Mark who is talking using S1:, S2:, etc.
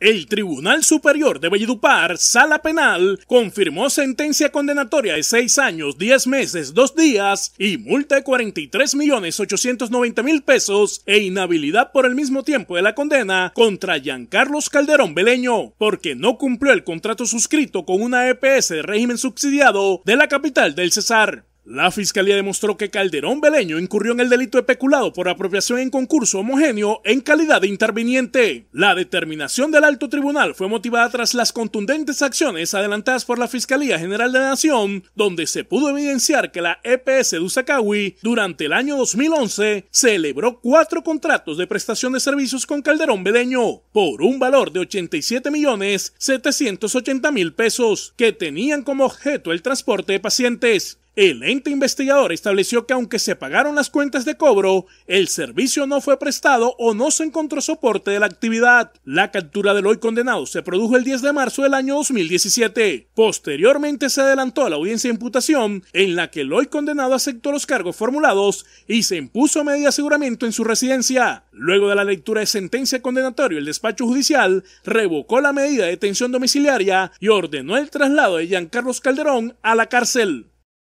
S1: El Tribunal Superior de Valledupar, Sala Penal, confirmó sentencia condenatoria de 6 años, 10 meses, 2 días y multa de 43 millones 890 mil pesos e inhabilidad por el mismo tiempo de la condena contra Giancarlos Calderón Beleño, porque no cumplió el contrato suscrito con una EPS de régimen subsidiado de la capital del Cesar. La fiscalía demostró que Calderón Beleño incurrió en el delito de peculado por apropiación en concurso homogéneo en calidad de interviniente. La determinación del alto tribunal fue motivada tras las contundentes acciones adelantadas por la Fiscalía General de la Nación, donde se pudo evidenciar que la EPS de Usacawi durante el año 2011 celebró cuatro contratos de prestación de servicios con Calderón Beleño por un valor de 87 millones mil pesos que tenían como objeto el transporte de pacientes. El ente investigador estableció que aunque se pagaron las cuentas de cobro, el servicio no fue prestado o no se encontró soporte de la actividad. La captura del hoy condenado se produjo el 10 de marzo del año 2017. Posteriormente se adelantó a la audiencia de imputación en la que el hoy condenado aceptó los cargos formulados y se impuso medida de aseguramiento en su residencia. Luego de la lectura de sentencia condenatoria, el despacho judicial revocó la medida de detención domiciliaria y ordenó el traslado de Giancarlos Calderón a la cárcel.